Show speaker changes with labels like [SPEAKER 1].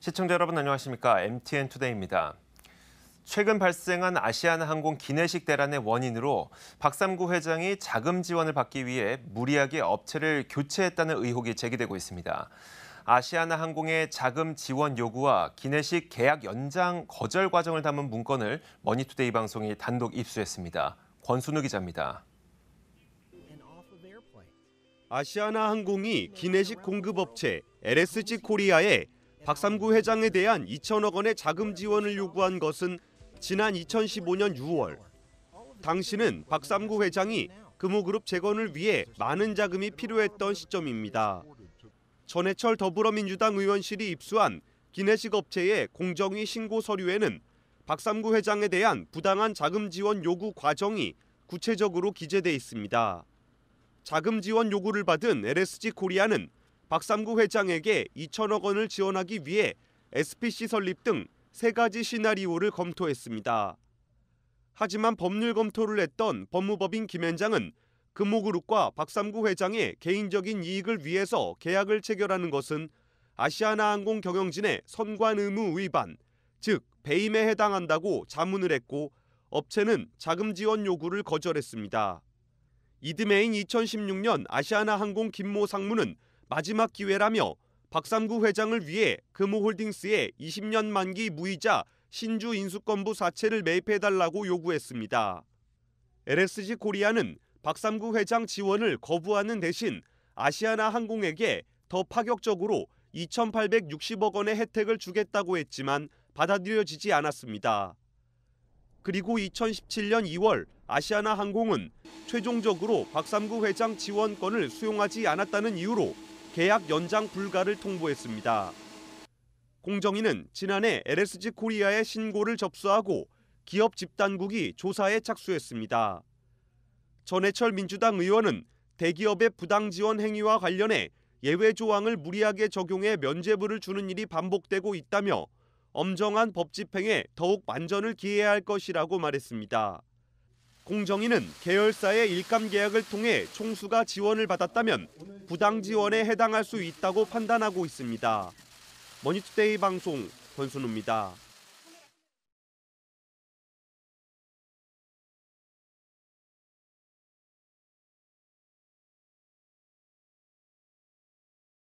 [SPEAKER 1] 시청자 여러분 안녕하십니까? MTN 투데이입니다. 최근 발생한 아시아나항공 기내식 대란의 원인으로 박삼구 회장이 자금 지원을 받기 위해 무리하게 업체를 교체했다는 의혹이 제기되고 있습니다. 아시아나항공의 자금 지원 요구와 기내식 계약 연장 거절 과정을 담은 문건을 머니투데이 방송이 단독 입수했습니다. 권순우 기자입니다.
[SPEAKER 2] 아시아나항공이 기내식 공급업체 LSG 코리아에 박삼구 회장에 대한 2천억 원의 자금 지원을 요구한 것은 지난 2015년 6월. 당시는 박삼구 회장이 금호그룹 재건을 위해 많은 자금이 필요했던 시점입니다. 전해철 더불어민주당 의원실이 입수한 기내식 업체의 공정위 신고 서류에는 박삼구 회장에 대한 부당한 자금 지원 요구 과정이 구체적으로 기재돼 있습니다. 자금 지원 요구를 받은 LSG 코리아는 박삼구 회장에게 2천억 원을 지원하기 위해 SPC 설립 등 세 가지 시나리오를 검토했습니다. 하지만 법률 검토를 했던 법무법인 김현장은 금호그룹과 박삼구 회장의 개인적인 이익을 위해서 계약을 체결하는 것은 아시아나항공 경영진의 선관 의무 위반, 즉 배임에 해당한다고 자문을 했고 업체는 자금 지원 요구를 거절했습니다. 이듬해인 2016년 아시아나항공 김모 상무는 마지막 기회라며 박삼구 회장을 위해 금호홀딩스에 20년 만기 무이자 신주 인수권부 사채를 매입해달라고 요구했습니다. LSG 코리아는 박삼구 회장 지원을 거부하는 대신 아시아나 항공에게 더 파격적으로 2,860억 원의 혜택을 주겠다고 했지만 받아들여지지 않았습니다. 그리고 2017년 2월 아시아나 항공은 최종적으로 박삼구 회장 지원권을 수용하지 않았다는 이유로 계약 연장 불가를 통보했습니다. 공정위는 지난해 LSG 코리아의 신고를 접수하고 기업 집단국이 조사에 착수했습니다. 전해철 민주당 의원은 대기업의 부당 지원 행위와 관련해 예외 조항을 무리하게 적용해 면제부를 주는 일이 반복되고 있다며 엄정한 법 집행에 더욱 만전을 기해야 할 것이라고 말했습니다. 공정위는 계열사의 일감 계약을 통해 총수가 지원을 받았다면 부당 지원에 해당할 수 있다고 판단하고 있습니다. 머니투데이 방송 권순우입니다.